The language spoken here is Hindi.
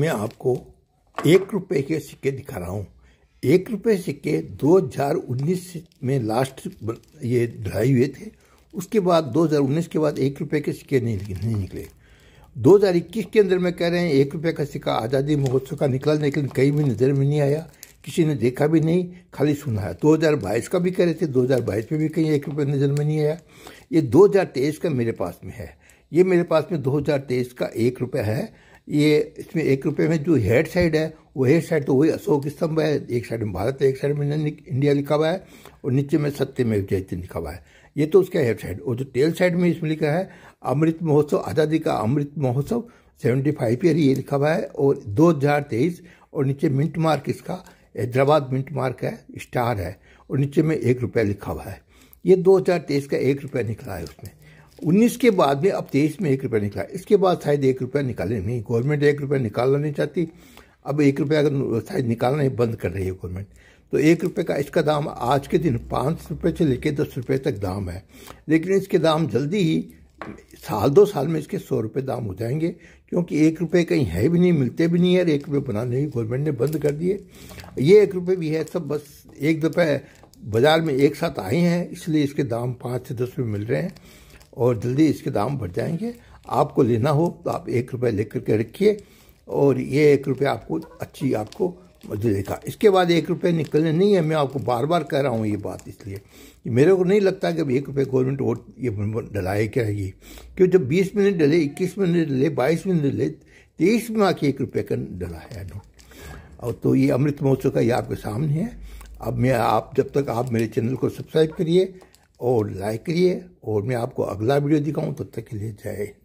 मैं आपको एक रुपये के सिक्के दिखा रहा हूँ एक रुपये सिक्के 2019 में लास्ट ये ढाई हुए थे उसके बाद 2019 के बाद एक रुपये के सिक्के नहीं नहीं निकले 2021 के अंदर में कह रहे हैं एक रुपये का सिक्का आज़ादी महोत्सव का निकला लेकिन कहीं भी नज़र में नहीं आया किसी ने देखा भी नहीं खाली सुना है 2022 का भी कह रहे थे 2022 में भी कहीं एक रुपये नज़र में नहीं आया ये 2023 का मेरे पास में है ये मेरे पास में 2023 का एक रुपया है ये इसमें एक रुपये में जो हेड साइड है वो हेड साइड तो वही अशोक स्तंभ है एक साइड में भारत है एक साइड में इंडिया लिखा हुआ है और नीचे में सत्य में जयती लिखा हुआ है ये तो उसका हेड साइड और जो टेल साइड में इसमें लिखा है अमृत महोत्सव आज़ादी का अमृत महोत्सव सेवेंटी फाइव ईयर ये लिखा हुआ है और दो हज़ार तेईस और नीचे मिंट मार्क इसका हैदराबाद मिंट मार्क है स्टार है और नीचे में एक रुपया लिखा हुआ है ये दो हज़ार तेईस का एक रुपया निकला है उसमें उन्नीस के बाद में अब तेईस में एक रुपया निकला इसके बाद शायद एक रुपया निकाले नहीं गवर्नमेंट एक रुपया निकालना नहीं चाहती अब एक रुपया अगर शायद निकालना ही बंद कर रही है गवर्नमेंट तो एक रुपये का इसका दाम आज के दिन पाँच रुपये से लेकर दस रुपये तक दाम है लेकिन इसके दाम जल्दी ही साल दो साल में इसके सौ रुपये दाम हो जाएंगे क्योंकि एक रुपये कहीं है भी नहीं मिलते भी नहीं है एक रुपये बनाने ही गवर्नमेंट ने बंद कर दिए ये एक रुपये भी है सब बस एक रुपये बाज़ार में एक साथ आए हैं इसलिए इसके दाम पाँच से दस रुपये मिल रहे हैं और जल्दी इसके दाम बढ़ जाएंगे आपको लेना हो तो आप एक रुपये लेकर करके रखिए और ये एक रुपये आपको अच्छी आपको देखा इसके बाद एक रुपये निकलने नहीं है मैं आपको बार बार कह रहा हूँ ये बात इसलिए मेरे को नहीं लगता कि एक रुपये गवर्नमेंट वोट ये डलाए क्या ये क्योंकि जब बीस मिनट डले इक्कीस मिनट डले बाईस मिनट डले तेईस में आके एक रुपये का डला है नोट और तो ये अमृत महोत्सव का ये आपके सामने है अब मैं आप जब तक आप मेरे चैनल को सब्सक्राइब करिए और लाइक करिए और मैं आपको अगला वीडियो दिखाऊं तब तो तक के लिए जय